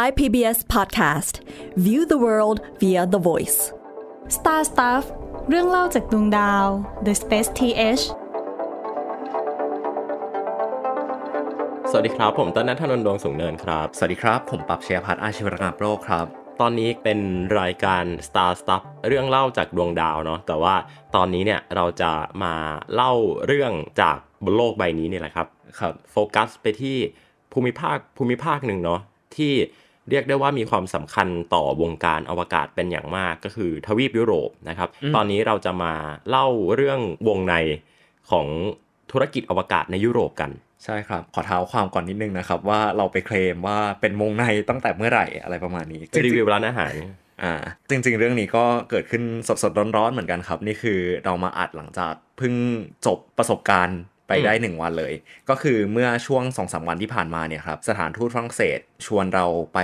Thai PBS Podcast View the world via the voice Star Stuff เรื่องเล่าจากดวงดาว The Space TH สวัสดีครับผมต้นนัทนนดวงสูงเนินครับ สวัสดีครับผมปรับเชียพัฒน์อาชีวรกาโรคครับ ตอนนี้เป็นรายการ Star Stuff เรื่องเล่าจากดวงดาวเนาะ แต่ว่าตอนนี้เนี่ยเราจะมาเล่าเรื่องจากบนโลกใบนี้เนี่ยแหละครับ ครับโฟกัสไปที่ภูมิภาคภูมิภาคหนึ่งเนาะที่เรียกได้ว่ามีความสำคัญต่อวงการอวกาศเป็นอย่างมาก ก็คือทวีปยุโรปนะครับ ตอนนี้เราจะมาเล่าเรื่องวงในของธุรกิจอวกาศในยุโรปกันใช่ครับ ขอเท้าความก่อนนิดนึงนะครับ ว่าเราไปเคลมว่าเป็นวงในตั้งแต่เมื่อไหร่อะไรประมาณนี้รีวิวร้านอาหารอ่าจริงๆ เรื่องนี้ก็เกิดขึ้นสดๆร้อน ๆเหมือนกันครับนี่คือเรามาอัดหลังจากเพิ่งจบประสบการณ์ไปได้หนึ่งวันเลย ก็คือเมื่อช่วงสองสาวันที่ผ่านมาเนี่ยครับสถานทูตฝรั่งเศส ชวนเราไป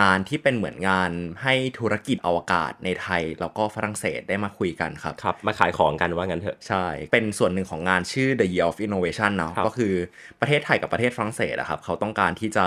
งานที่เป็นเหมือนงานให้ธุรกิจอวกาศในไทย แล้วก็ฝรั่งเศสได้มาคุยกันครับครับมาขายของกันว่างั้นเถอะ ใช่ เป็นส่วนหนึ่งของงานชื่อ The Year of Innovation เนาะก็คือประเทศไทยกับประเทศฝรั่งเศสอะครับ เขาต้องการที่จะ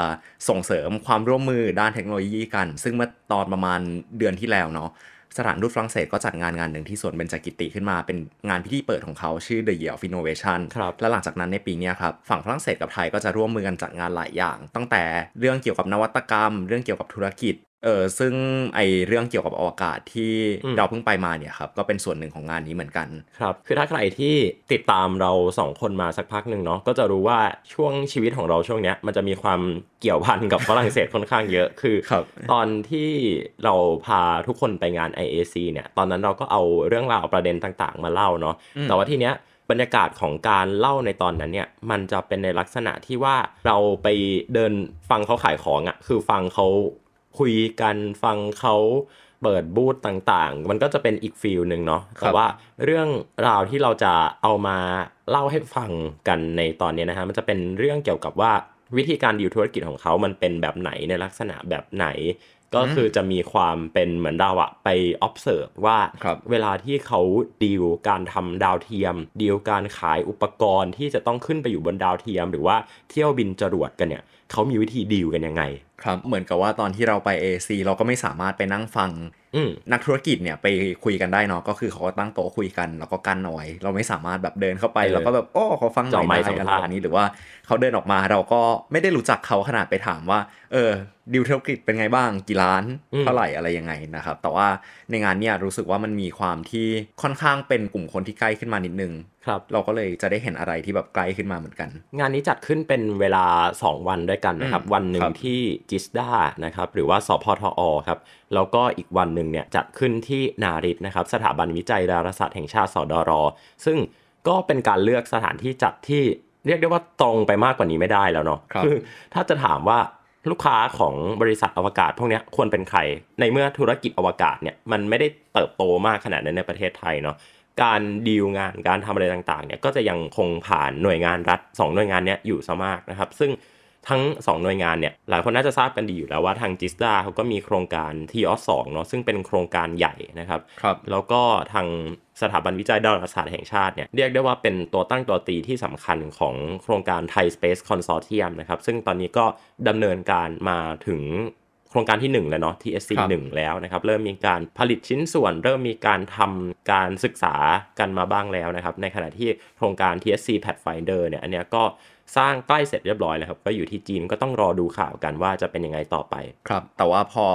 ส่งเสริมความร่วมมือด้านเทคโนโลยีกัน ซึ่งเมื่อตอนประมาณเดือนที่แล้วเนาะสถานทูตฝรั่งเศสก็จัดงานงานหนึ่งที่สวนเบญจกิติขึ้นมา เป็นงานพิธีเปิดของเขาชื่อ The Year of Innovation ครับ และหลังจากนั้นในปีนี้ครับ ฝั่งฝรั่งเศสกับไทยก็จะร่วมมือกันจัดงานหลายอย่าง ตั้งแต่เรื่องเกี่ยวกับนวัตกรรม เรื่องเกี่ยวกับธุรกิจเออซึ่งไอเรื่องเกี่ยวกับอวกาศที่เราเพิ่งไปมาเนี่ยครับก็เป็นส่วนหนึ่งของงานนี้เหมือนกันครับ คือถ้าใครที่ติดตามเราสองคนมาสักพักหนึ่งเนาะก็จะรู้ว่าช่วงชีวิตของเราช่วงเนี้ยมันจะมีความเกี่ยวพันกับฝรั่งเศสค่อนข้างเยอะ คือคตอนที่เราพาทุกคนไปงาน IAC เนี่ย ตอนนั้นเราก็เอาเรื่องราวประเด็นต่างๆมาเล่าเนาะแต่ว่าที่เนี้ยบรรยากาศของการเล่าในตอนนั้นเนี่ยมันจะเป็นในลักษณะที่ว่าเราไปเดินฟังเขาขายของอะ่ะคือฟังเขาคุยกันฟังเขาเปิดบูธต่างๆ มันก็จะเป็นอีกฟิลหนึ่งเนาะแต่ว่าเรื่องราวที่เราจะเอามาเล่าให้ฟังกันในตอนนี้นะฮะมันจะเป็นเรื่องเกี่ยวกับว่าวิธีการดีลธุรกิจของเขามันเป็นแบบไหนในลักษณะแบบไหน ก็คือจะมีความเป็นเหมือนเราอะไป observe ว่าเวลาที่เขาดีลการทำดาวเทียมดีลการขายอุปกรณ์ ที่จะต้องขึ้นไปอยู่บนดาวเทียม หรือว่าเที่ยวบินจรวดกันเนี่ย เขามีวิธีดีลกันยังไงครับเหมือนกับว่าตอนที่เราไป AC เราก็ไม่สามารถไปนั่งฟัง นักธุรกิจเนี่ยไปคุยกันได้เนาะก็คือเขาก็ตั้งโต๊ะคุยกัน แล้วก็กั้นเอาไว้เราไม่สามารถแบบเดินเข้าไปแล้วก็แบบโอ้เขาฟังหน่อยได้อะไรแบบนี้หรือว่าเขาเดินออกมาเราก็ไม่ได้รู้จักเขาขนาดไปถามว่า เออดิวธุรกิจเป็นไงบ้าง กี่ล้าน เท่าไหร่อะไรยังไงนะครับแต่ว่าในงานเนี่ยรู้สึกว่ามันมีความที่ค่อนข้างเป็นกลุ่มคนที่ใกล้ขึ้นมานิดนึงครับ เราก็เลยจะได้เห็นอะไรที่แบบใกล้ขึ้นมาเหมือนกัน งานนี้จัดขึ้นเป็นเวลา 2 วันด้วยกันนะครับ วันหนึ่งที่จิสดานะครับหรือว่าสพทอครับแล้วก็อีกวันหนึ่งเนี่ยจัดขึ้นที่นาริตนะครับสถาบันวิจัยดาราศาสตร์แห่งชาติสดรซึ่งก็เป็นการเลือกสถานที่จัดที่เรียกได้ว่าตรงไปมากกว่านี้ไม่ได้แล้วเนาะคือถ้าจะถามว่าลูกค้าของบริษัทอวกาศพวกนี้ควรเป็นใครในเมื่อธุรกิจอวกาศเนี่ยมันไม่ได้เติบโตมากขนาดนั้นในประเทศไทยเนาะการดีลงานการทำอะไรต่างๆเนี่ยก็จะยังคงผ่านหน่วยงานรัฐ2หน่วยงานนี้อยู่ซะมากนะครับซึ่งทั้ง2หน่วยงานเนี่ยหลายคนน่าจะทราบกันดีอยู่แล้วว่าทางจิสตาเขาก็มีโครงการทีออสสองเนาะซึ่งเป็นโครงการใหญ่นะครับครับแล้วก็ทางสถาบันวิจัยดาราศาสตร์แห่งชาติเนี่ยเรียกได้ว่าเป็นตัวตั้งตัวตีที่สำคัญของโครงการไทยสเปซคอนโซเทียมนะครับซึ่งตอนนี้ก็ดำเนินการมาถึงโครงการที่ 1 แล้วเนาะ TSC 1 แล้วนะครับ เริ่มมีการผลิตชิ้นส่วน เริ่มมีการทำการศึกษากันมาบ้างแล้วนะครับในขณะที่โครงการ TSC Pathfinder เนี่ยอันเนี้ยก็สร้างใกล้เสร็จเรียบร้อยแล้วครับก็อยู่ที่จีนก็ต้องรอดูข่าวกันว่าจะเป็นยังไงต่อไปครับ แต่ว่าพอ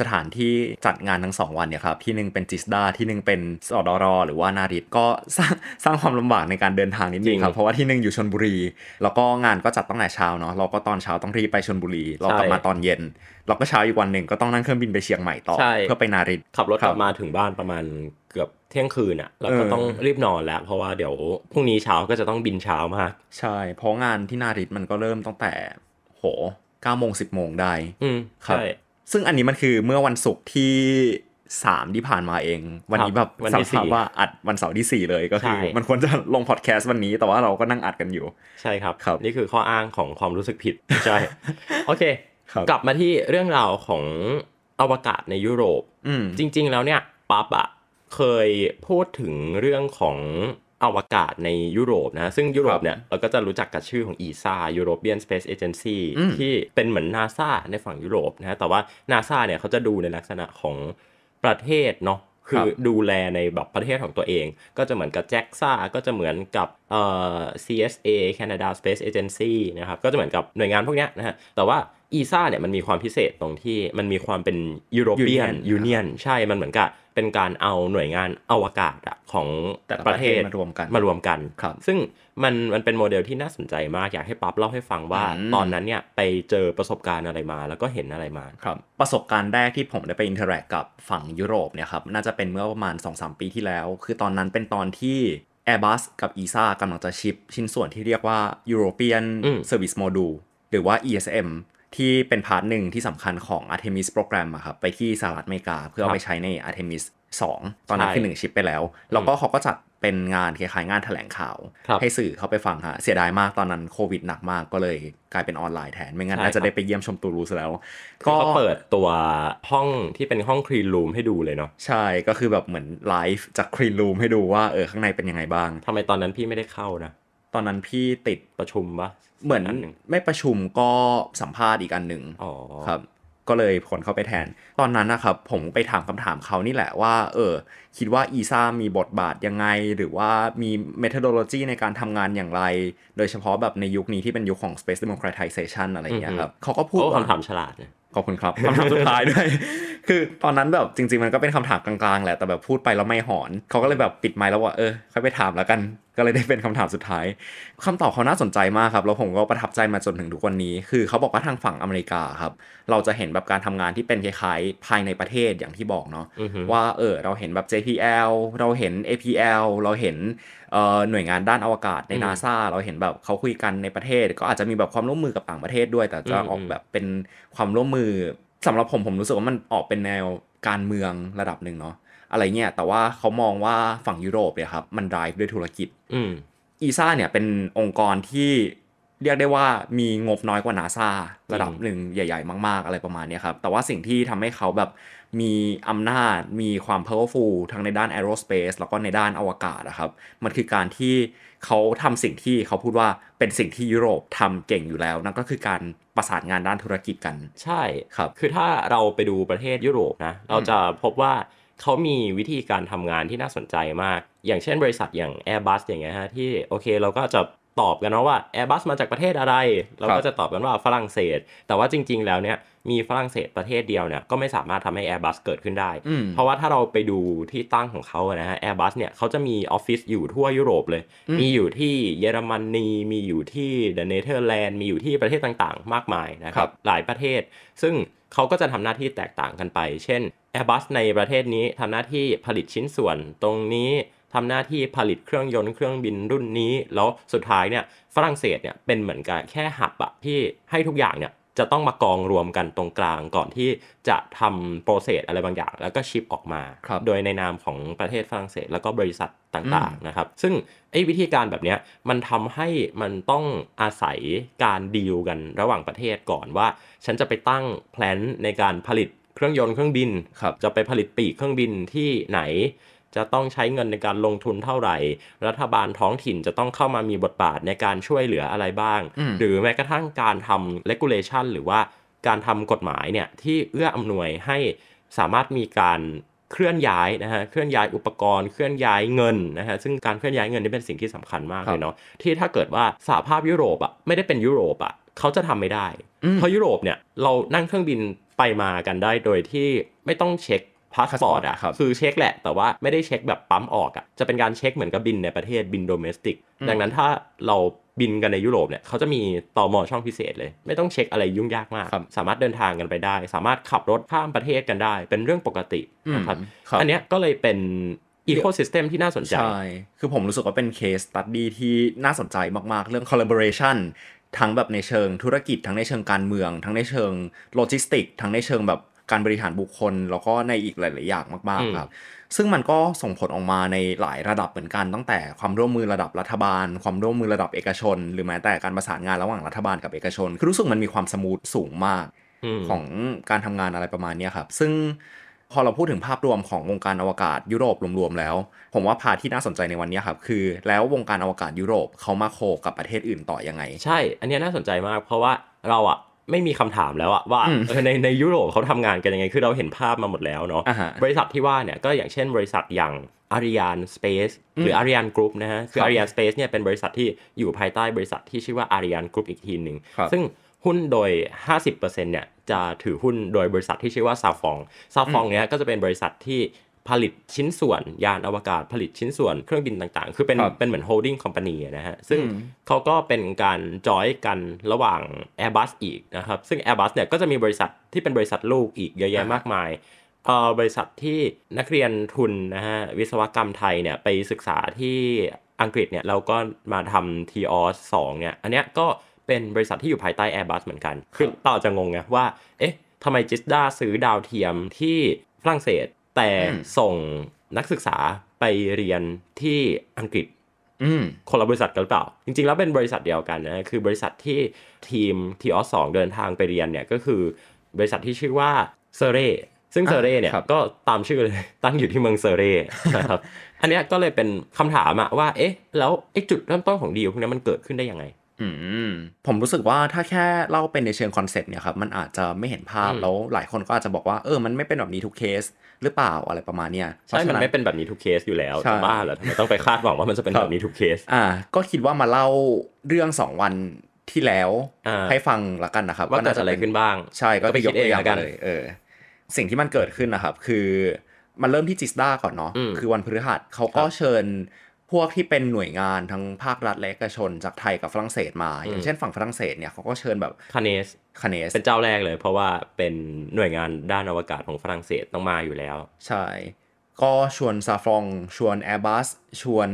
สถานที่จัดงานทั้งสองวันเนี่ยครับที่หนึ่งเป็นจิสดาที่หนึ่งเป็นสอดอรอหรือว่านาริตก็สร้างสร้างความลำบากในการเดินทางนิดนึงครับเพราะว่าที่หนึ่งอยู่ชนบุรี แล้วก็งานก็จัดตั้งแต่เช้าเนาะเราก็ตอนเช้าต้องรีบไปชนบุรีเรากลับมาตอนเย็นเราก็เช้าอีกวันหนึ่งก็ต้องนั่งเครื่องบินไปเชียงใหม่ต่อเพื่อไปนาริตขับรถกลับมาถึงบ้านประมาณเที่ยงคืนอะ่ะเราก็ต้องรีบนอนแล้ว เพราะว่าเดี๋ยวพรุ่งนี้เช้าก็จะต้องบินเช้ามากใช่ เพราะงานที่นาริตมันก็เริ่มตั้งแต่โหเก้าโมงสิบโมงได้มใช่ ซึ่งอันนี้มันคือเมื่อวันศุกร์ที่สามที่ผ่านมาเอง วันนี้แบบสัมภาษ์ว่าอัดวันเสาร์ที่สี่เลยก็คือมันควรจะลงพอดแคสต์วันนี้แต่ว่าเราก็นั่งอัดกันอยู่ ใช่ครับครับ นี่คือข้ออ้างของความรู้สึกผิดใช่โอเค กลับมาที่เรื่องราวของอวกาศในยุโรปจริงๆแล้วเนี่ยปั๊บอะเคยพูดถึงเรื่องของอวกาศในยุโรปนะซึ่งยุโรปเนี่ย เราก็จะรู้จักกับชื่อของ ESA European Space Agency ที่เป็นเหมือน NASA ในฝั่งยุโรปนะแต่ว่า NASA เนี่ยเขาจะดูในลักษณะของประเทศเนาะคือดูแลในแบบประเทศของตัวเอง ก็จะเหมือนกับแจ็กซ่าก็จะเหมือนกับเอ่อ CSA Canada Space Agency นะครับก็จะเหมือนกับหน่วยงานพวกนี้นะฮะแต่ว่าอีซ่าเนี่ยมันมีความพิเศษตรงที่มันมีความเป็นยุโรเปียนยูเนียนใช่ มันเหมือนกับเป็นการเอาหน่วยงานอวกาศของแต่ประเทศมารวมกันมารวมกัน ครับ ซึ่งมันมันเป็นโมเดลที่น่าสนใจมากอยากให้ปั๊บเล่าให้ฟังว่า ตอนนั้นเนี่ยไปเจอประสบการณ์อะไรมาแล้วก็เห็นอะไรมา ครับ ประสบการณ์แรกที่ผมได้ไปอินเทอร์แอคกับฝั่งยุโรปเนี่ยครับน่าจะเป็นเมื่อประมาณ 2-3 ปีที่แล้ว คือตอนนั้นเป็นตอนที่ Airbus กับ ESA กำลังจะชิป ชิ้นส่วนที่เรียกว่า European Service Module หรือว่า ESM ที่เป็นพาร์ทหนึ่งที่สำคัญของ Artemis โปรแกรมอะครับ ไปที่สหรัฐอเมริกาเพื่อเอาไปใช้ใน Artemis 2 ตอนนั้นคืองชิปไปแล้ว แล้วก็เขาก็จัดเป็นงานคล้ายๆ งานแถลงข่าวให้สื่อเข้าไปฟังฮะเสียดายมากตอนนั้นโควิดหนักมากก็เลยกลายเป็นออนไลน์แทน ไม่งั้น น่าจะได้ไปเยี่ยมชมตูรูสแล้ว ก็เปิดตัวห้องที่เป็นห้องครีนรูมให้ดูเลยเนาะใช่ก็คือแบบเหมือนไลฟ์จากครีนรูมให้ดูว่าเออข้างในเป็นยังไงบ้างทำไมตอนนั้นพี่ไม่ได้เข้านะตอนนั้นพี่ติดประชุมปะเหมือนนนไม่ประชุมก็สัมภาษณ์อีกอันหนึ่งครับ ก็เลยผลเข้าไปแทน ตอนนั้นนะครับ ผมไปถามคำถามเขานี่แหละว่า เออ คิดว่าอีซ่ามีบทบาทยังไง หรือว่ามีเมทอดโลจีในการทำงานอย่างไร โดยเฉพาะแบบในยุคนี้ที่เป็นยุคของ space democratization อะไรอย่างเงี้ยครับเขาก็พูดคำถามฉลาดเนี่ยขอบคุณครับคำถามสุดท้ายด้วยคือตอนนั้นแบบจริงๆมันก็เป็นคำถามกลางๆแหละแต่แบบพูดไปแล้วไม่หอนเขาก็เลยแบบปิดไมค์แล้วว่าเออค่อยไปถามแล้วกันก็เลยได้เป็นคำถามสุดท้าย คำตอบเขาน่าสนใจมากครับ แล้วผมก็ประทับใจมาจนถึงทุกวันนี้ คือเขาบอกว่าทางฝั่งอเมริกาครับ เราจะเห็นแบบการทำงานที่เป็นคล้ายๆภายในประเทศอย่างที่บอกเนาะ ว่าเออเราเห็นแบบ JPL เราเห็น APL เราเห็นหน่วยงานด้านอวกาศในนาซาเราเห็นแบบเขาคุยกันในประเทศ ก็อาจจะมีแบบความร่วมมือกับต่างประเทศด้วย แต่จะออกแบบเป็นความร่วมมือสำหรับผมผมรู้สึกว่ามันออกเป็นแนวการเมืองระดับหนึ่งเนาะอะไรเงี้ยแต่ว่าเขามองว่าฝั่งยุโรปเนี่ยครับ มันรายด้วยธุรกิจอีซ่าเนี่ยเป็นองค์กรที่เรียกได้ว่ามีงบน้อยกว่านาซาระดับหนึ่งใหญ่ๆ มากๆอะไรประมาณนี้ครับ แต่ว่าสิ่งที่ทำให้เขาแบบมีอำนาจ มีความเพอร์ฟูลทั้งในด้านแอโรสเปซแล้วก็ในด้านอวกาศนะครับมันคือการที่เขาทำสิ่งที่เขาพูดว่าเป็นสิ่งที่ยุโรปทำเก่งอยู่แล้วนั่นก็คือการประสานงานด้านธุรกิจกันใช่ครับ คือถ้าเราไปดูประเทศยุโรปนะเราจะพบว่าเขามีวิธีการทำงานที่น่าสนใจมาก อย่างเช่นบริษัทอย่าง Airbus อย่างเงี้ยฮะที่โอเคเราก็จะตอบกันนะว่า Airbus มาจากประเทศอะไร เราก็จะตอบกันว่าฝรั่งเศส แต่ว่าจริงๆ แล้วเนี่ยมีฝรั่งเศสประเทศเดียวเนี่ยก็ไม่สามารถทำให้ Airbus เกิดขึ้นได้ เพราะว่าถ้าเราไปดูที่ตั้งของเขานะฮะแอร์บัสเนี่ยเขาจะมีออฟฟิศอยู่ทั่วยุโรปเลย มีอยู่ที่เยอรมนี มีอยู่ที่เดนเนเธอร์แลนด์มีอยู่ที่ประเทศต่างๆ มากมายนะครับ หลายประเทศ ซึ่งเขาก็จะทำหน้าที่แตกต่างกันไป เช่น Airbus ในประเทศนี้ทำหน้าที่ผลิตชิ้นส่วนตรงนี้ทำหน้าที่ผลิตเครื่องยนต์เครื่องบินรุ่นนี้ แล้วสุดท้ายเนี่ยฝรั่งเศสเนี่ยเป็นเหมือนกับแค่หับอะที่ให้ทุกอย่างเนี่ยจะต้องมากองรวมกันตรงกลางก่อนที่จะทำโปรเซสอะไรบางอย่าง แล้วก็ชิปออกมา โดยในนามของประเทศฝรั่งเศส แล้วก็บริษัทต่างๆนะครับ ซึ่งไอ้วิธีการแบบนี้มันทำให้มันต้องอาศัยการดีลกันระหว่างประเทศก่อนว่า ฉันจะไปตั้งแพลนในการผลิตเครื่องยนต์เครื่องบินบจะไปผลิตปีกเครื่องบินที่ไหนจะต้องใช้เงินในการลงทุนเท่าไหร่ รัฐบาลท้องถิ่นจะต้องเข้ามามีบทบาทในการช่วยเหลืออะไรบ้าง หรือแม้กระทั่งการทำ regulation หรือว่าการทำกฎหมายเนี่ยที่เอื้ออำนวยให้สามารถมีการเคลื่อนย้ายนะฮะเคลื่อนย้ายอุปกรณ์เคลื่อนย้ายเงินนะฮะซึ่งการเคลื่อนย้ายเงินนี่เป็นสิ่งที่สำคัญมากเลยเนาะที่ถ้าเกิดว่าสหภาพยุโรปอ่ะไม่ได้เป็นยุโรปอ่ะเขาจะทำไม่ได้ เพราะยุโรปเนี่ยเรานั่งเครื่องบินไปมากันได้โดยที่ไม่ต้องเช็คพาสปอร์ตอะครับคือเช็คแหละแต่ว่าไม่ได้เช็คแบบปั๊มออกอะจะเป็นการเช็คเหมือนกับบินในประเทศบินโดเมสติก ดังนั้นถ้าเราบินกันในยุโรปเนี่ยเขาจะมีต่อมอช่องพิเศษเลย ไม่ต้องเช็คอะไรยุ่งยากมากสามารถเดินทางกันไปได้ สามารถขับรถข้ามประเทศกันได้ เป็นเรื่องปกตินะครับอันนี้ก็เลยเป็นอีโคซิสเต็มที่น่าสนใจใช่คือผมรู้สึกว่าเป็นเคสตัดดี้ที่น่าสนใจมาก ๆ เรื่อง collaboration ทั้งแบบในเชิงธุรกิจทั้งในเชิงการเมือง ทั้งในเชิงโลจิสติกทั้งในเชิงแบบการบริหารบุคคล แล้วก็ในอีกหลายๆอย่างมากๆครับ ซึ่งมันก็ส่งผลออกมาในหลายระดับเหมือนกันตั้งแต่ความร่วมมือระดับรัฐบาล ความร่วมมือระดับเอกชน หรือแม้แต่การประสานงานระหว่างรัฐบาลกับเอกชนคือรู้สึกมันมีความสมูทสูงมากของการทำงานอะไรประมาณนี้ครับ ซึ่งพอเราพูดถึงภาพรวมของวงการอวกาศยุโรปรวมๆแล้ว ผมว่าพาที่น่าสนใจในวันนี้ครับคือ แล้ววงการอวกาศยุโรปเขามาโคกับประเทศอื่นต่อยังไง ใช่ อันนี้น่าสนใจมากเพราะว่าเราอะไม่มีคำถามแล้วอะว่าในในยุโรปเขาทำงานกันยังไง คือเราเห็นภาพมาหมดแล้วเนาะบริษัทที่ ว่าเนี่ยก็อย่างเช่นบริษัทอย่างอารียานสเปซหรืออารียานกรุ๊ปนะฮะ คืออารียานสเปซเนี่ยเป็นบริษัทที่อยู่ภายใต้บริษัทที่ชื่อว่าอารียานกรุ๊ปอีกทีหนึ่ง ซึ่งหุ้นโดย 50%เนี่ย จะถือหุ้นโดยบริษัทที่ชื่อว่าซาฟองซาฟองเนี่ยก็จะเป็นบริษัทที่ผลิตชิ้นส่วนยานอวกาศผลิตชิ้นส่วนเครื่องบินต่างๆ คือเป็นเป็นเหมือนโฮลดิ้งคอมพานีนะฮะ ซึ่งเขาก็เป็นการจอยกันระหว่าง Airbus อีกนะครับ ซึ่ง Airbus เนี่ยก็จะมีบริษัทที่เป็นบริษัทลูกอีกเยอะแยะมากมาย บริษัทที่นักเรียนทุนนะฮะ วิศวกรรมไทยเนี่ย ไปศึกษาที่อังกฤษเนี่ย เราก็มาทำ t o สองเนี่ย อันเนี้ยก็เป็นบริษัทที่อยู่ภายใต้ Airbus เหมือนกันคือต่อจะงงไงว่า เอ๊ะทำไมจิสดาซื้อดาวเทียมที่ฝรั่งเศสแต่ส่งนักศึกษาไปเรียนที่อังกฤษคนละบริษัทกันหรือเปล่า จริงๆแล้วเป็นบริษัทเดียวกันนะ คือบริษัทที่ทีมทีออสสองเดินทางไปเรียนเนี่ย ก็คือบริษัทที่ชื่อว่าเซเรซึ่งเซเรเนี่ยก็ตามชื่อเลยตั้งอยู่ที่เมืองเซเรนะครับอันนี้ก็เลยเป็นคำถามอะว่า เอ๊ะ แล้วไอ้จุดเริ่มต้นของดีลพวกนี้มันเกิดขึ้นได้ยังไงอืมผมรู้สึกว่าถ้าแค่เล่าเป็นในเชิงคอนเซปต์เนี่ยครับมันอาจจะไม่เห็นภาพแล้วหลายคนก็อาจจะบอกว่าเออมันไม่เป็นแบบนี้ทุกเคสหรือเปล่าอะไรประมาณเนี้ยใช่มันไม่เป็นแบบนี้ทุกเคสอยู่แล้วบ้าเหรอทำไมต้องไปคาดหวังว่ามันจะเป็นแบบนี้ทุกเคสอ่าก็คิดว่ามาเล่าเรื่องสองวันที่แล้วให้ฟังละกันนะครับว่าเกิดอะไรขึ้นบ้าง ใช่ก็ไปยกตัวอย่างกันเลยเออสิ่งที่มันเกิดขึ้นนะครับคือมันเริ่มที่จิสดาก่อนเนาะคือวันพฤหัสเขาก็เชิญพวกที่เป็นหน่วยงานทั้งภาครัฐและเอกชนจากไทยกับฝรั่งเศสมาอย่างเช่นฝั่งฝรั่งเศสเนี่ยเขาก็เชิญแบบคาเนสคาเนสเป็นเจ้าแรกเลยเพราะว่าเป็นหน่วยงานด้านอวกาศของฝรั่งเศสต้องมาอยู่แล้ว ใช่ก็ชวนซาฟรอง ชวนแอร์บัสชวน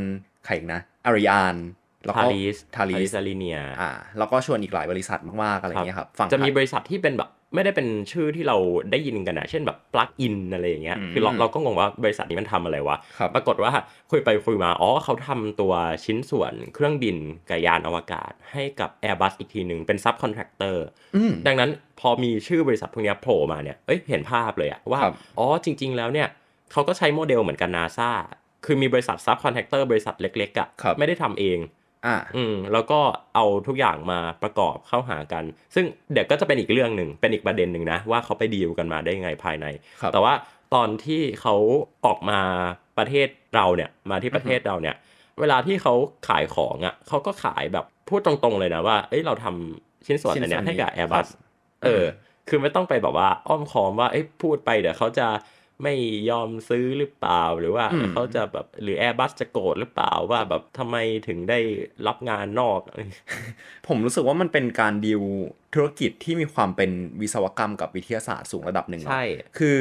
ใครอีกนะอารยานแล้วก็ทาริสทาริสอาริเนียอ่าแล้วก็ชวนอีกหลายบริษัทมากๆอะไรเงี้ยครับฝั่งจะมีบริษัทที่เป็นแบบไม่ได้เป็นชื่อที่เราได้ยินกันนะเช่นแบบปลั๊กอินอะไรอย่างเงี้ยคือเราเราก็งงว่าบริษัทนี้มันทำอะไรวะปรากฏว่าคุยไปคุยมา อ๋อเขาทำตัวชิ้นส่วนเครื่องบินกับยานอวกาศ ให้กับ Airbus อีกทีหนึ่งเป็นซับคอนแทคเตอร์ดังนั้นพอมีชื่อบริษัทพวกนี้โผล่มาเนี่ยเอ้ยเห็นภาพเลยอะว่า อ๋อจริงๆแล้วเนี่ยเขาก็ใช้โมเดลเหมือนกันนาซาคือมีบริษัทซับคอนแทคเตอร์บริษัทเล็กๆอะไม่ได้ทำเองอ่าอืมแล้วก็เอาทุกอย่างมาประกอบเข้าหากัน ซึ่งเดี๋ยวก็จะเป็นอีกเรื่องหนึ่งเป็นอีกประเด็นหนึ่งนะ ว่าเขาไปดีลกันมาได้ยังไงภายใน แต่ว่าตอนที่เขาออกมาประเทศเราเนี่ยมาที่ประเทศเราเนี่ย เวลาที่เขาขายของอะ่ะเขาก็ขายแบบพูดตรงๆเลยนะว่า เอ้ยเราทำชิ้นส่วนอันนี้ให้กับแอร์บัสเออคือไม่ต้องไปแบบว่าอ้อมค้อมว่า เอ้ยพูดไปเดี๋ยวเขาจะไม่ยอมซื้อหรือเปล่าหรือว่าเขาจะแบบหรือแอร์บัสจะโกรธหรือเปล่าว่าแบบทำไมถึงได้รับงานนอก ผมรู้สึกว่ามันเป็นการดิวธุรกิจที่มีความเป็นวิศวกรรมกับวิทยาศาสตร์สูงระดับหนึ่งใช่คือ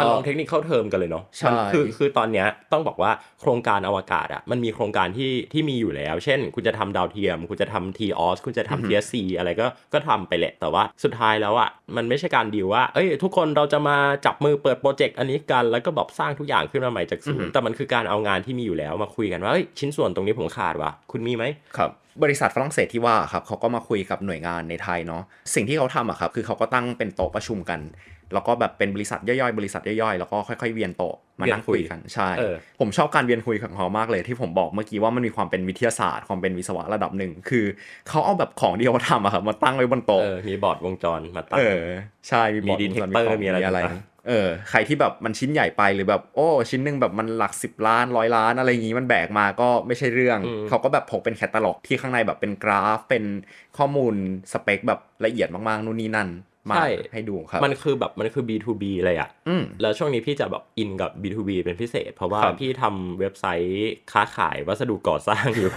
มันลองเทคนิคเข้าเทอมกันเลยเนาะ ใช่ คือคือตอนเนี้ยต้องบอกว่าโครงการอวกาศอ่ะมันมีโครงการที่ที่มีอยู่แล้ว เช่น คุณจะทำดาวเทียม คุณจะทำทีออส คุณจะทำทีเอสซีอะไรก็ ก็ทำไปแหละ แต่ว่า สุดท้ายแล้วอ่ะมันไม่ใช่การดีว่า เอ้ยทุกคนเราจะมาจับมือเปิดโปรเจกต์อันนี้กัน แล้วก็แบบสร้างทุกอย่างขึ้นมาใหม่จากศูนย์ แต่มันคือการเอางานที่มีอยู่แล้วมาคุยกันว่าชิ้นส่วนตรงนี้ผมขาดว่ะคุณมีไหมครับ บริษัทฝรั่งเศสที่ว่าครับเขาก็มาคุยกับหน่วยงานในไทยเนาะ สิ่งที่เขาทำอะครับคือเขาก็ตั้งเป็นโต๊ะประชุมกันแล้วก็แบบเป็นบริษัทย่อยๆบริษัทย่อยๆแล้วก็ค่อย ๆเวียนโตมานั่งคุยกันใช่ ผมชอบการเวียนคุยของเขามากเลยที่ผมบอกเมื่อกี้ว่ามันมีความเป็นวิทยาศาสตร์ความเป็นวิศวะระดับหนึ่งคือเขาเอาแบบของที่เขาทำอะครับมาตั้งไว้บนโต๊ะมีบอร์ดวงจรมาตั้งใช่มีบอร์ดวงจรมีอะไรเออใครที่แบบมันชิ้นใหญ่ไปหรือแบบ โอ้ชิ้นนึงแบบมันหลักสิบล้านร้อยล้านอะไรอย่างนี้มันแบกมาก็ไม่ใช่เรื่องเขาก็แบบพกเป็นแคตตาล็อกที่ข้างในแบบเป็นกราฟเป็นข้อมูลสเปคแบบละเอียดมาก ๆนู่นนี่นั่นมาให้ดูครับ มันคือแบบมันคือ B2B เลยอะ่ะแล้วช่วงนี้พี่จะแบบอินกับ B2B เป็นพิเศษ เพราะว่าพี่ทำเว็บไซต์ค้าขายวัสดุก่อสร้างอยู่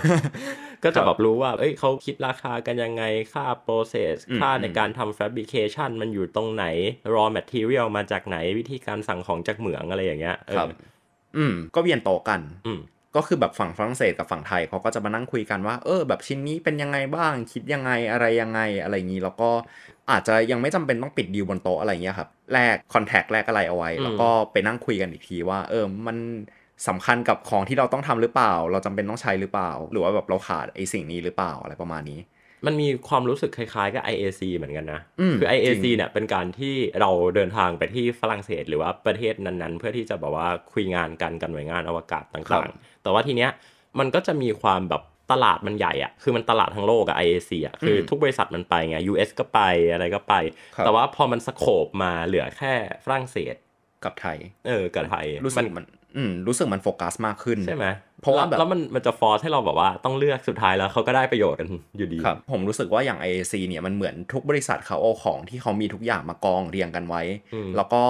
ก็จะแบบรู้ว่าเอ้ยเขาคิดราคากันยังไงค่า process ค่าในการทำ fabrication มันอยู่ตรงไหน raw material มาจากไหน วิธีการสั่งของจากเหมืองอะไรอย่างเงี้ยครับ อืมก็เวียนโตกัน อืก็คือแบบฝั่งฝรั่งเศสกับฝั่งไทยเขาก็จะมานั่งคุยกันว่าเออแบบชิ้นนี้เป็นยังไงบ้าง คิดยังไงอะไรยังไงอะไรอย่างี้แล้วก็อาจจะยังไม่จำเป็นต้องปิดดีลบนโต๊ะอะไรอย่เงี้ยครับแลกคอนแทคแลกอะไรเอาไว้ แล้วก็ไปนั่งคุยกันอีกทีว่า เออมันสำคัญกับของที่เราต้องทำหรือเปล่า เราจำเป็นต้องใช้หรือเปล่า หรือว่าแบบเราขาดไอ้สิ่งนี้หรือเปล่าอะไรประมาณนี้ มันมีความรู้สึกคล้ายๆกับ IAC เหมือนกันนะคือ IAC เนี่ยเป็นการที่เราเดินทางไปที่ฝรั่งเศส หรือว่าประเทศนั้นๆ เพื่อที่จะแบบว่าคุยงานกันกันหน่วยงานอวกาศต่างๆ แต่ว่าทีเนี้ยมันก็จะมีความแบบตลาดมันใหญ่อะคือมันตลาดทั้งโลกอะ IAC อะคือทุกบริษัทมันไปไง US ก็ไปอะไรก็ไป แต่ว่าพอมันสโคบมาเหลือแค่ฝรั่งเศสกับไทย เออ กับไทยรู้สึกมัน อืมรู้สึกมันโฟกัสมากขึ้นใช่ไหม เพราะว่าแบบแล้วมันมันจะฟอร์สให้เราแบบว่าต้องเลือกสุดท้ายแล้วเขาก็ได้ประโยชน์กันอยู่ดีครับ ผมรู้สึกว่าอย่าง IAC เนี่ยมันเหมือนทุกบริษัทเขาเอาของที่เขามีทุกอย่างมากองเรียงกันไว้ แล้วก็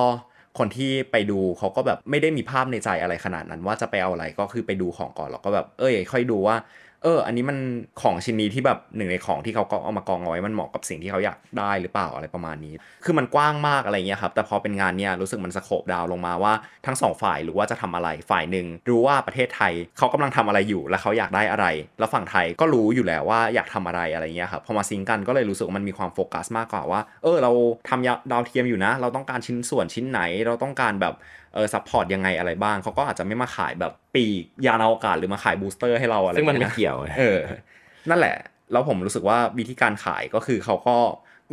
คนที่ไปดูเขาก็แบบไม่ได้มีภาพในใจอะไรขนาดนั้นว่าจะไปเอาอะไรก็คือไปดูของก่อนแล้วก็แบบเอ้ย ค่อยดูว่าเออ อันนี้มันของชิ้นนี้ที่แบบหนึ่งในของที่เขาก็เอามากองเอาไว้มันเหมาะกับสิ่งที่เขาอยากได้หรือเปล่าอะไรประมาณนี้ คือมันกว้างมากอะไรเงี้ยครับแต่พอเป็นงานเนี้ย รู้สึกมันสโคบดาวลงมาว่า ทั้งสองฝ่ายรู้ว่าจะทำอะไรฝ่ายหนึ่งรู้ว่าประเทศไทยเขากำลังทำอะไรอยู่และเขาอยากได้อะไร แล้วฝั่งไทยก็รู้อยู่แล้วว่าอยากทำอะไรอะไรเงี้ยครับพอมาซิงกันก็เลยรู้สึกว่ามันมีความโฟกัสมากกว่าว่า เออเราทำดาวเทียมอยู่นะ เราต้องการชิ้นส่วนชิ้นไหนเราต้องการแบบเออซัพพอร์ตยังไงอะไรบ้างเขาก็อาจจะไม่มาขายแบบปียานอวกาศหรือมาขายบูสเตอร์ให้เราอะไรซึ่งมันไม่เกี่ยวเออ นั่นแหละ แล้วผมรู้สึกว่าวิธีการขายก็คือเขาก็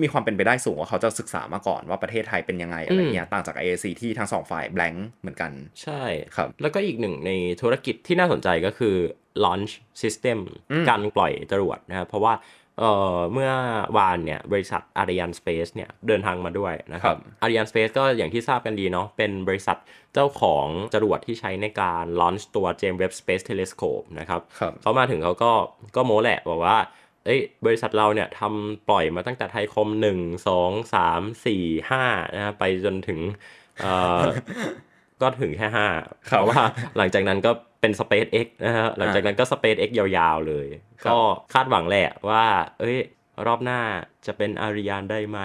มีความเป็นไปได้สูงว่าเขาจะศึกษามาก่อนว่าประเทศไทยเป็นยังไงอะไรเงี้ยต่างจาก AAC ที่ทั้งสองฝ่ายแบงค์เหมือนกันใช่ครับ แล้วก็อีกหนึ่งในธุรกิจที่น่าสนใจก็คือ launch system การปล่อยจรวดนะครับเพราะว่าเอ่อเมื่อวานเนี่ยบริษัท Ariane Space เนี่ยเดินทางมาด้วยนะครับ Ariane Space ก็อย่างที่ทราบกันดีเนาะเป็นบริษัทเจ้าของจรวดที่ใช้ในการลอนช์ตัว James Webb Space Telescope นะครับรบเขามาถึงเขาก็ก็โม้แหละบอกว่า เอ้ยบริษัทเราเนี่ยทำปล่อยมาตั้งแต่ไทยคม1 2 3 4 5 นะไปจนถึงก็ถึงแค่ห้าเพราะว่าหลังจากนั้นก็เป็น SpaceX นะฮะหลังจากนั้นก็ SpaceX ยาวๆเลย ก็คาดหวังแหละว่า เอ้ยรอบหน้าจะเป็นอาริยานได้ไหม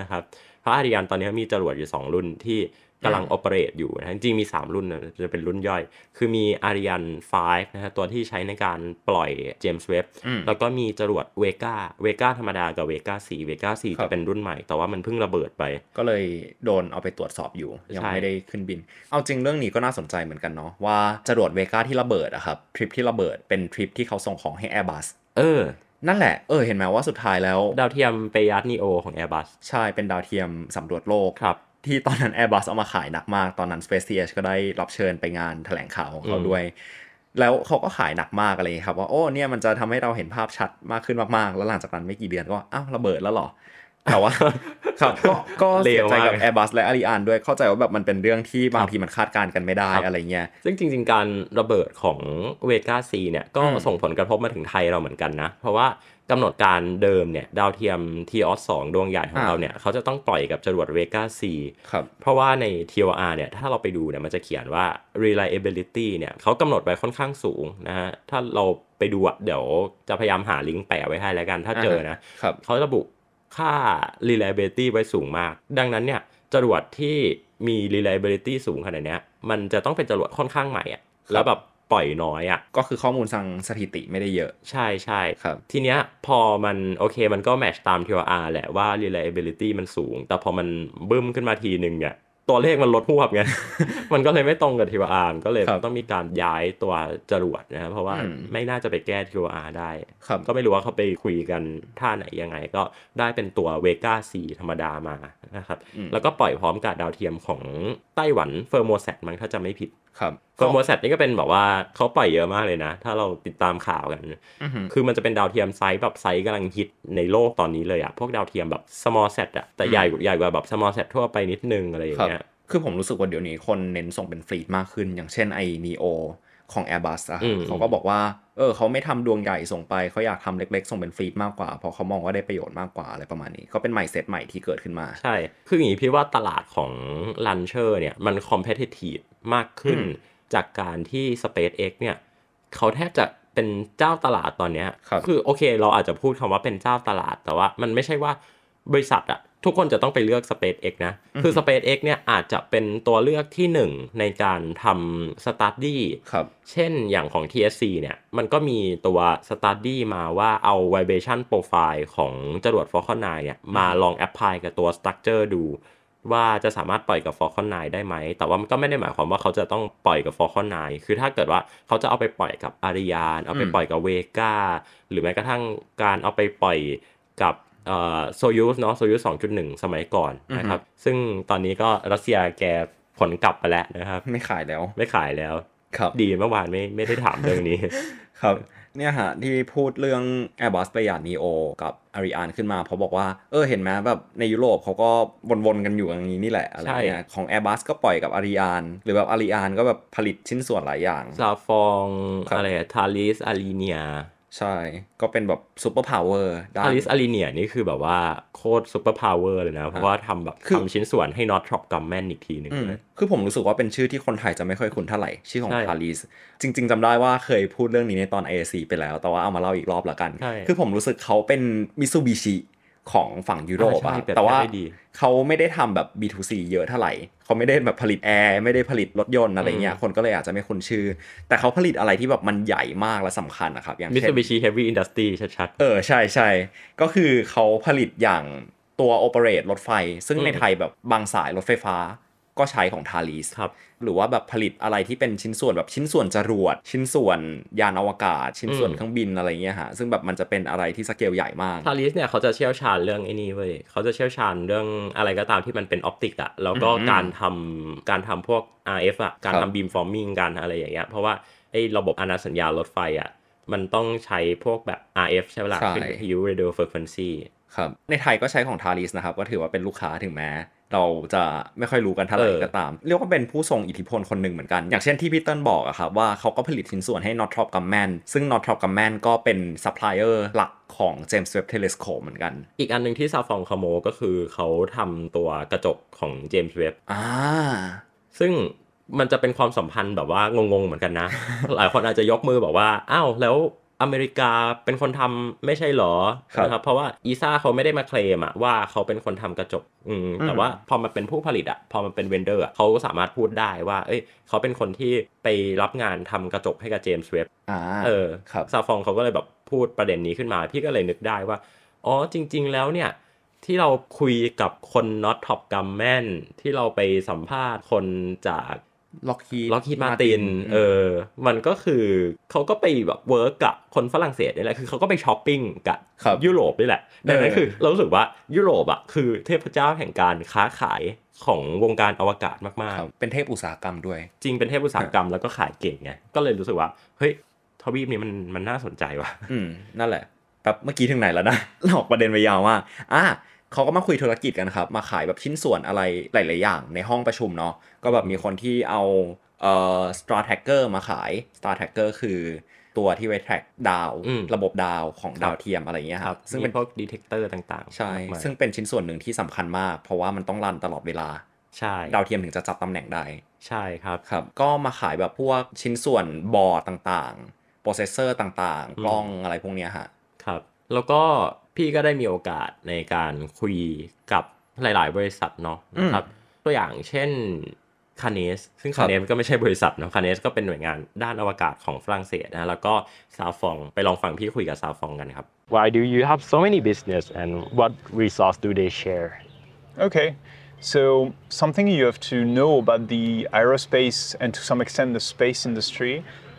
นะครับ เพราะอาริยานตอนนี้มีจรวดอยู่ 2 รุ่นที่กำลังโอเปเรตอยู่นะ จริงมี 3 รุ่นนะจะเป็นรุ่นย่อย คือมี a r i a n 5นะฮะตัวที่ใช้ในการปล่อย James Webb แล้วก็มีจรวดเวกาเวกาธรรมดากับเวกา4เวกา4จะเป็นรุ่นใหม่แต่ว่ามันเพิ่งระเบิดไป ก็เลยโดนเอาไปตรวจสอบอยู่ ยังไม่ได้ขึ้นบิน เอาจริงเรื่องนี้ก็น่าสนใจเหมือนกันเนาะว่าจรวดเวกาที่ระเบิดอะครับทริปที่ระเบิดเป็นทริปที่เขาส่งของให้ Airbus เออ นั่นแหละเออเห็นไหมว่าสุดท้ายแล้วดาวเทียมไปยัดนีโอของ Airbus ใช่เป็นดาวเทียมสำรวจโลกครับที่ตอนนั้น Airbus เอามาขายหนักมาก ตอนนั้น Space TH ก็ได้รับเชิญไปงานแถลงข่าวของเขาด้วย แล้วเขาก็ขายหนักมากเลยครับว่าโอ้เนี่ยมันจะทำให้เราเห็นภาพชัดมากขึ้นมากๆ แล้วหลังจากนั้นไม่กี่เดือนก็อ้าวระเบิดแล้วหรอแต่ว่าครับ ก็เสียใจกับ Airbus และอาริอันด้วยเข้าใจว่าแบบมันเป็นเรื่องที่บางทีมันคาดการณ์กันไม่ได้อะไรเงี้ย ซึ่งจริง ๆการระเบิดของเวก้าซีเนี่ยก็ส่งผลกระทบมาถึงไทยเราเหมือนกันนะ เพราะว่ากำหนดการเดิมเนี่ยดาวเทียมทีออสสดวงใหญ่ของเราเนี่ยเขาจะต้องปล่อยกับจรวดเวก้าซีครับเพราะว่าใน TOR เนี่ย ถ้าเราไปดูเนี่ยมันจะเขียนว่า reliability เนี่ย เขากำหนดไว้ค่อนข้างสูงนะฮะถ้าเราไปดูอะเดี๋ยวจะพยายามหาลิงก์แปะไว้ให้แล้วกัน ถ้าเจอนะ เขาระบุค่า reliability ไว้สูงมาก ดังนั้นเนี่ย จรวดที่มี reliability สูงขนาดนี้มันจะต้องเป็นจรวดค่อนข้างใหม่อะแล้วแบบปล่อยน้อยอะ่ะก็คือข้อมูลทางสถิติไม่ได้เยอะ ใช่ใช่ครับ ทีเนี้ยพอมัน โอเคมันก็แมชตาม TOR แหละว่า reliability มันสูง แต่พอมันบึ้มขึ้นมาทีนึงเนี่ยตัวเลขมันลดหวบไง มันก็เลยไม่ตรงกับทีวอาร์ก็เลยต้องมีการย้ายตัวจรวดนะครับ เพราะว่าไม่น่าจะไปแก้ทีวอาร์ได้ ก็ไม่รู้ว่าเขาไปคุยกันท่าไหนยังไงก็ได้เป็นตัวเวก้าสีธรรมดามา นะครับ แล้วก็ปล่อยพร้อมกับดาวเทียมของไต้หวันเฟอร์โมแซกมั้งถ้าจะไม่ผิดครับโครโมแซดนี่ก็เป็นแบบว่าเขาปล่อยเยอะมากเลยนะ ถ้าเราติดตามข่าวกัน คือมันจะเป็นดาวเทียมไซส์ แบบไซส์กำลังฮิตในโลกตอนนี้เลยอะพวกดาวเทียมแบบ small set อะแต่ใหญ่ใหญ่กว่า แบบ small set ทั่วไปนิดนึง อะไรอย่างเงี้ยคือผมรู้สึกว่าเดี๋ยวนี้คนเน้นส่งเป็นฟรีดมากขึ้น อย่างเช่นไอ้นีโอของ Airbus อะเขาก็บอกว่า เออเขาไม่ทำดวงใหญ่ส่งไปเขาอยากทำเล็กๆส่งเป็นฟรีดมากกว่า เพราะเขามองว่าได้ประโยชน์มากกว่าอะไรประมาณนี้เขาเป็นใหม่เซตใหม่ที่เกิดขึ้นมาใช่คืออย่างนี้พี่ว่าตลาดของลันเชอร์เนี่ยมันคอมเพ t i t i v e มากขึ้นจากการที่ SpaceX เนี่ยเขาแทบจะเป็นเจ้าตลาดตอนเนี้ยคคือโอเคเราอาจจะพูดคำว่าเป็นเจ้าตลาดแต่ว่ามันไม่ใช่ว่าบริษัทอะทุกคนจะต้องไปเลือก SpaceX นะคือ SpaceX เนี่ยอาจจะเป็นตัวเลือกที่หนึ่งในการทำสตาร์ดี้เช่นอย่างของ TSC เนี่ยมันก็มีตัวสตาร์ดี้มาว่าเอา Vibration Profile ของจรวด Falcon 9เนี่ยมาลองแอพพลายกับตัว Structure ดูว่าจะสามารถปล่อยกับ Falcon 9 ได้ไหม แต่ว่ามันก็ไม่ได้หมายความว่าเขาจะต้องปล่อยกับ Falcon 9คือถ้าเกิดว่าเขาจะเอาไปปล่อยกับอารยาน เอาไปปล่อยกับเวกาหรือแม้กระทั่งการเอาไปปล่อยกับโซยูสเนาะโซยูสสองจุดหนึ่งสมัยก่อนนะครับ ซึ่งตอนนี้ก็รัสเซียแกผลกลับไปแล้วนะครับ ไม่ขายแล้ว ไม่ขายแล้ว ครับ ดีเมื่อวานไม่ไม่ได้ถามเรื่องนี้ ครับเนี่ยฮะ ที่พูดเรื่อง Airbus ประหยัด Neo กับ a r i a n นขึ้นมาเพราะบอกว่า เออเห็นไหมแบบในยุโรปเขาก็วนๆกันอยู่อย่างนี้นี่แหละอะไรเนี่ยของ Airbus ก็ปล่อยกับ a r i a n นหรือแบบ a r i a n นก็แบบผลิตชิ้นส่วนหลายอย่างซาฟองอะไรทาริสอารีเนียใช่ ก็เป็นแบบซูเปอร์พาวเวอร์อลิส อารีเนียนี่คือแบบว่า โคตรซูเปอร์พาวเวอร์เลยนะ เพราะว่าทำแบบทำชิ้นส่วนให้นอตทรอปกัมแมนอีกทีหนึ่งคือผมรู้สึกว่าเป็นชื่อที่คนไทยจะไม่ค่อยคุ้นเท่าไหร่ ชื่อของอาริส จริงๆจำได้ว่าเคยพูดเรื่องนี้ในตอน a อีไปแล้ว แต่ว่าเอามาเล่าอีกรอบละกัน คือผมรู้สึกเขาเป็นมิซูบิชิของฝั่งยุโรปอะแต่ว่าเขาไม่ได้ทำแบบ B2C เยอะเท่าไหร่ เขาไม่ได้แบบผลิตแอร์ไม่ได้ผลิตรถยนต์อะไรเงี้ย คนก็เลยอาจจะไม่คุ้นชื่อ แต่เขาผลิตอะไรที่แบบมันใหญ่มากและสำคัญนะครับ อย่างเช่น Mitsubishi Heavy Industry ชัดๆ เออใช่ใช่ ก็คือเขาผลิตอย่างตัวโอเปเรตรถไฟ ซึ่งในไทยแบบบางสายรถไฟฟ้าก็ใช้ของทาริสครับหรือว่าแบบผลิตอะไรที่เป็นชิ้นส่วนแบบชิ้นส่วนจรวด ชิ้นส่วนยานอวกาศ ชิ้นส่วนเครื่องบินอะไรเงี้ยฮะ ซึ่งแบบมันจะเป็นอะไรที่สเกลใหญ่มาก ทาริสเนี่ยเขาจะเชี่ยวชาญเรื่องไอ้นี่เว้ย เขาจะเชี่ยวชาญเรื่องอะไรก็ตามที่มันเป็นออปติกอะแล้วก็การทำการทำพวก RF อะการทำบีมฟอร์มิงกันอะไรอย่างเงี้ย เพราะว่าไอ้ระบบอนาสัญญารถไฟอะมันต้องใช้พวกแบบ RF ใช่ไหมล่ะคืเ Radio Frequency ครับ ในไทยก็ใช้ของทาริสนะครับ ก็ถือว่าเป็นลูกค้าถึงแม้ เราจะไม่ค่อยรู้กันเท่าไหร่ก็ตาม เรียกว่าเป็นผู้ทรงอิทธิพลคนหนึ่งเหมือนกันอย่างเช่นที่พี่เติ้ลบอกอะครับว่าเขาก็ผลิตชิ้นส่วนให้ Northrop Grumman ซึ่ง Northrop Grumman ก็เป็นซัพพลายเออร์หลักของ James Webb Telescope เหมือนกัน อีกอันหนึ่งที่ซาฟองคาโมก็คือเขาทำตัวกระจกของ James Webb อ่าซึ่งมันจะเป็นความสัมพันธ์แบบว่างงๆเหมือนกันนะ หลายคนอาจจะยกมือบอกว่าอ้าวแล้วอเมริกาเป็นคนทำไม่ใช่หรอครับเพราะว่าอีซ่าเขาไม่ได้มาเคลมอะว่าเขาเป็นคนทำกระจกอืมแต่ว่าพอมันเป็นผู้ผลิตอะพอมันเป็นเวนเดอร์อะเขาสามารถพูดได้ว่าเอ้ยเขาเป็นคนที่ไปรับงานทำกระจกให้กับเจมส์เว็บเออครับซาฟองเขาก็เลยแบบพูดประเด็นนี้ขึ้นมา พี่ก็เลยนึกได้ว่า อ๋อจริง ๆแล้วเนี่ย ที่เราคุยกับคนน็อตท็อปกัมแมนที่เราไปสัมภาษณ์คนจากล็อกฮีล็อกฮีมาตินเออ มันก็คือเขาก็ไปแบบเวิร์กกับคนฝรั่งเศสนี่แหละคือเขาก็ไปช้อปปิ้งกับยุโรปนี่แหละดังนั้นคือเรารู้สึกว่ายุโรปอ่ะคือเทพเจ้าแห่งการค้าขายของวงการอวกาศมาก ๆ เป็นเทพอุตสาหกรรมด้วย จริงเป็นเทพอุตสาหกรรมแล้วก็ขายเก่งไงก็เลยรู้สึกว่าเฮ้ยทวีปนี้มันมันน่าสนใจว่ะอืมนั่นแหละแบบเมื่อกี้ถึงไหนแล้วนะหลอกประเด็นไปยาวมากอ่ะเขาก็มาคุยธุรกิจกันครับ มาขายแบบชิ้นส่วนอะไรหลายๆ อย่างในห้องประชุมเนาะก็แบบมีคนที่เอาเอ่อ Star Tracker มาขาย Star Tracker คือตัวที่ไว้ track ดาว ระบบดาวของดาวเทียมอะไรเงี้ยครับ ซึ่งเป็นพวกดีเทคเตอร์ต่างๆ ใช่ ซึ่งเป็นชิ้นส่วนหนึ่งที่สำคัญมาก เพราะว่ามันต้องรันตลอดเวลา ใช่ ดาวเทียมถึงจะจับตำแหน่งได้ใช่ครับครับ ก็มาขายแบบพวกชิ้นส่วนบอร์ดต่างๆโปรเซสเซอร์ต่างๆกล้องอะไรพวกเนี้ยฮะครับ แล้วก็พี่ก็ได้มีโอกาสในการคุยกับหลายๆ บริษัทเนาะนะครับตัวอย่างเช่นคาเนสซึ่งคาเนสก็ไม่ใช่บริษัทเนาะคาเนสก็เป็นหน่วยงานด้านอวกาศของฝรั่งเศสนะแล้วก็ซาฟองไปลองฟังพี่คุยกับซาฟองกันครับ Why do you have so many business and what resource do they share? Okay. So, something you have to know about the aerospace and to some extent the space industry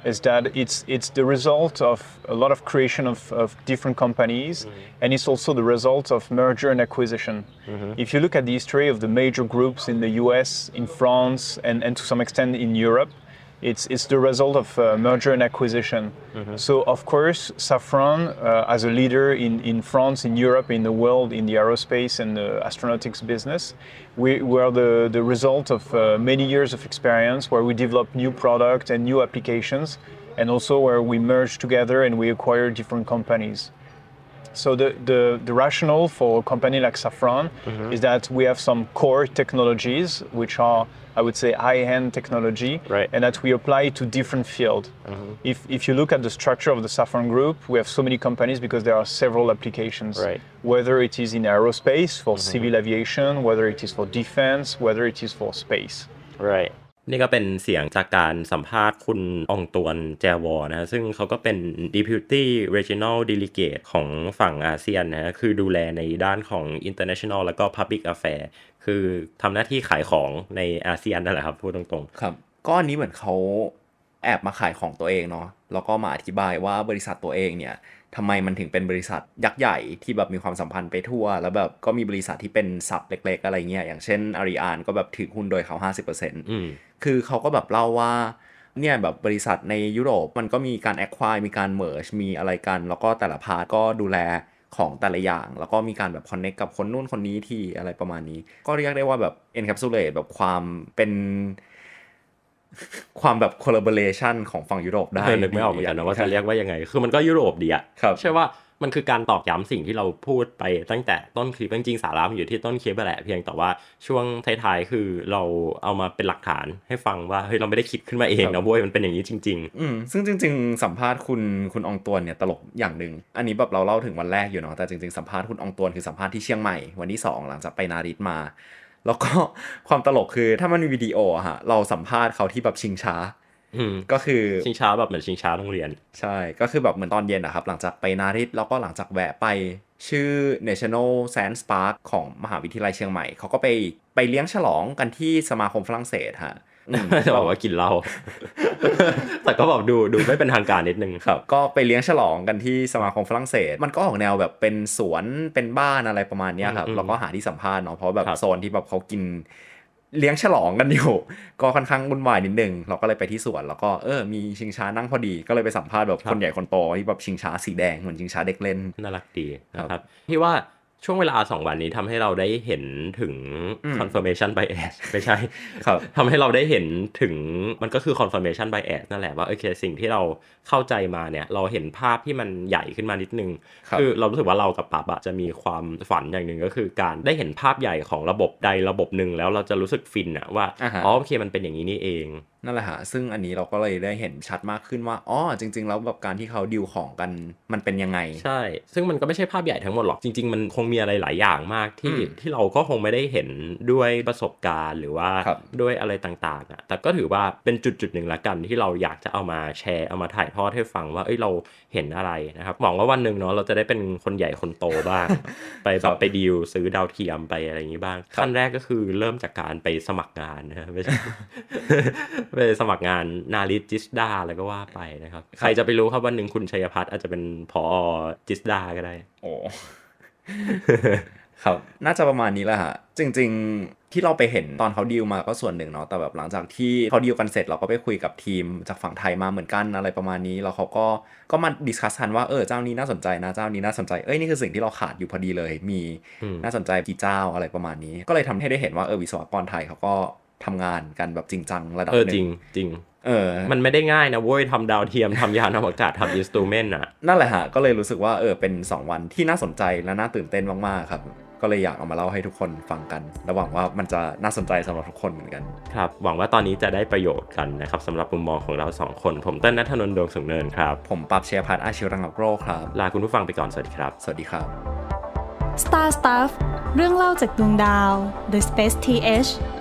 is that it's it's the result of a lot of creation of, of different companies mm-hmm. and it's also the result of merger and acquisition mm-hmm. if you look at the history of the major groups in the us in france and, and to some extent in europe it's, it's the result of uh, merger and acquisition. Mm-hmm. So, of course, Safran, uh, as a leader in, in France, in Europe, in the world, in the aerospace and the astronautics business, we, we are the, the result of uh, many years of experience where we develop new products and new applications, and also where we merge together and we acquire different companies. So the, the, the, rationale for a company like Safran mm-hmm. is that we have some core technologies which are I would say high-end technology, right. and that we apply to different fields. Mm-hmm. If, if you look at the structure of the Safran Group, we have so many companies because there are several applications. Right. Whether it is in aerospace for mm-hmm. civil aviation, whether it is for defense, whether it is for space. Right. นี่ก็เป็นเสียงจากการสัมภาษณ์คุณองตวนแจวอนะซึ่งเขาก็เป็น Deputy Regional Delegate ของฝั่งอาเซียนนะคือดูแลในด้านของ International แล้วก็ Public Affairs คือทำหน้าที่ขายของในอาเซียนนั่นแหละครับพูดตรงๆครับก้อนนี้เหมือนเขาแอบมาขายของตัวเองเนาะแล้วก็มาอธิบายว่าบริษัทตัวเองเนี่ยทำไมมันถึงเป็นบริษัทยักษ์ใหญ่ที่แบบมีความสัมพันธ์ไปทั่ว แล้วแบบก็มีบริษัทที่เป็นสับเล็กๆอะไรเงี้ยอย่างเช่น อาริอานก็แบบถือหุ้นโดยเขา50%คือเขาก็แบบเล่าว่าเนี่ยแบบบริษัทในยุโรปมันก็มีการแอคควายมีการเมิร์ชมีอะไรกันแล้วก็แต่ละพาร์ทก็ดูแลของแต่ละอย่าง แล้วก็มีการแบบคอนเน็กกับคนนู่น คนนี้ที่อะไรประมาณนี้ ก็เรียกได้ว่าแบบ encapsulate แบบความเป็นความแบบ collaboration ของฝั่งยุโรปได้เออนึกไม่ออกเหมือนกันนะว่าจะเรียกว่ายังไง คือมันก็ยุโรปดีอะใช่ว่ามันคือการตอกย้ำสิ่งที่เราพูดไปตั้งแต่ต้นคลิปจริงๆสาระมันอยู่ที่ต้นคลิปแหละเพียงแต่ว่า ช่วงท้ายๆคือเราเอามาเป็นหลักฐานให้ฟังว่าเฮ้ยเราไม่ได้คิดขึ้นมาเองนะบ้ยมันเป็นอย่างนี้จริงๆอืมซึ่งจริง ๆ สัมภาษณ์คุณคุณองตวนเนี่ยตลกอย่างหนึ่งอันนี้แบบเราเล่าถึงวันแรกอยู่เนาะแต่จริงๆสัมภาษณ์คุณองตวนคือสัมภาษณ์ที่เชียงใหม่วันที่ 2 หลังจากไปนาริตมา แล้วก็ความตลกคือถ้ามันมีวิดีโออะฮะเราสัมภาษณ์เขาที่แบบชิงช้าก็คือชิงช้าแบบเหมือนชิงช้าโรงเรียน ใช่ ก็คือแบบเหมือนตอนเย็นนะครับ หลังจากไปนาริตแล้วก็หลังจากแวะไปชื่อ National Science Park ของมหาวิทยาลัยเชียงใหม่เขาก็ไปไปเลี้ยงฉลองกันที่สมาคมฝรั่งเศสฮะจะบอกว่ากินเหล้าแต่ก็แบบดูดูไม่เป็นทางการนิดนึงครับ ก็ไปเลี้ยงฉลองกันที่สมาคมฝรั่งเศส มันก็ออกแนวแบบเป็นสวนเป็นบ้านอะไรประมาณนี้ครับเราก็หาที่สัมภาษณ์เนาะเพราะ แบบโซนที่แบบเขากินเลี้ยงฉลองกันอยู่ ก็ค่อนข้างวุ่นวายนิดนึงเราก็เลยไปที่สวนแล้วก็เออมีชิงช้านั่งพอดีก็เลยไปสัมภาษณ์แบบคนใหญ่คนโตที่แบบชิงช้าสีแดงเหมือนชิงช้าเด็กเล่นน่ารักดีนะครับพี่ว่าช่วงเวลาสองวันนี้ทำให้เราได้เห็นถึง confirmation bias ไม่ใช่ครับทำให้เราได้เห็นถึงมันก็คือ confirmation bias นั่นแหละว่าโอเคสิ่งที่เราเข้าใจมาเนี่ย เราเห็นภาพที่มันใหญ่ขึ้นมานิดนึง คือเรารู้สึกว่าเรากับปับอะจะมีความฝันอย่างหนึ่งก็คือ การได้เห็นภาพใหญ่ของระบบใดระบบหนึ่งแล้วเราจะรู้สึกฟินอะว่า อ๋อโอเคมันเป็นอย่างนี้นี่เองนั่นแหละฮะซึ่งอันนี้เราก็เลยได้เห็นชัดมากขึ้นว่า อ๋อ จริงๆแล้วแบบการที่เขาดิวของกันมันเป็นยังไง ใช่ ซึ่งมันก็ไม่ใช่ภาพใหญ่ทั้งหมดหรอก จริงๆมันคงมีอะไรหลายอย่างมากที่ที่เราก็คงไม่ได้เห็นด้วยประสบการณ์หรือว่าด้วยอะไรต่างๆ อ่ะ แต่ก็ถือว่าเป็นจุดจุดหนึ่งละกันที่เราอยากจะเอามาแชร์เอามาถ่ายทอดให้ฟังว่าเอ้ยเราเห็นอะไรนะครับ หวังว่าวันหนึ่งเนาะเราจะได้เป็นคนใหญ่คนโตบ้าง ไปแบบไปดิวซื้อดาวเทียมไปอะไรอย่างนี้บ้าง ขั้นแรกก็คือเริ่มจากการไปสมัครงานนะไม่ใช่ไปสมัครงานนาริจิสดาอะไรก็ว่าไปนะครับใครจะไปรู้ครับวันหนึ่งคุณชัยพัฒน์อาจจะเป็นพอจิสดาก็ได้โอ้ครับ น่าจะประมาณนี้แหละฮะจริงๆที่เราไปเห็นตอนเขาดีลมาก็ส่วนหนึ่งเนาะแต่แบบหลังจากที่เขาดีลกันเสร็จเราก็ไปคุยกับทีมจากฝั่งไทยมาเหมือนกันอะไรประมาณนี้แล้วเขาก็ก็มาดิสคัสกันว่าเออเจ้านี้น่าสนใจนะเจ้านี้น่าสนใจเอ้ยนี่คือสิ่งที่เราขาดอยู่พอดีเลยมี น่าสนใจกี่เจ้าอะไรประมาณนี้ ก็เลยทำให้ได้เห็นว่าเออวิศวกรไทยเขาก็ทำงานกันแบบจริงจังระดับน่เออจริงจริงเออ มันไม่ได้ง่ายนะเว้ยทำดาวเทียมทำยานอวกาศทำอินสตูเมนต์อะนั่นแหละฮะก็เลยรู้สึกว่าเออเป็น 2 วันที่น่าสนใจและน่าตื่นเต้นมากๆครับก็เลยอยากเอามาเล่าให้ทุกคนฟังกันระหวังว่ามันจะน่าสนใจสำหรับทุกคนเหมือนกันครับ หวังว่าตอนนี้จะได้ประโยชน์กันนะครับสำหรับมุมมองของเรา2คนผมเต้นนัทนนท์ดวงสุงเนินครับ ผมปับเชียร์พัฒน์อาชิรังกับโรครับลาคุณผู้ฟังไปก่อนสวัสดีครับสวัสดีครับ Star Stuff เรื่องเล่าจากดวงดาว The Space TH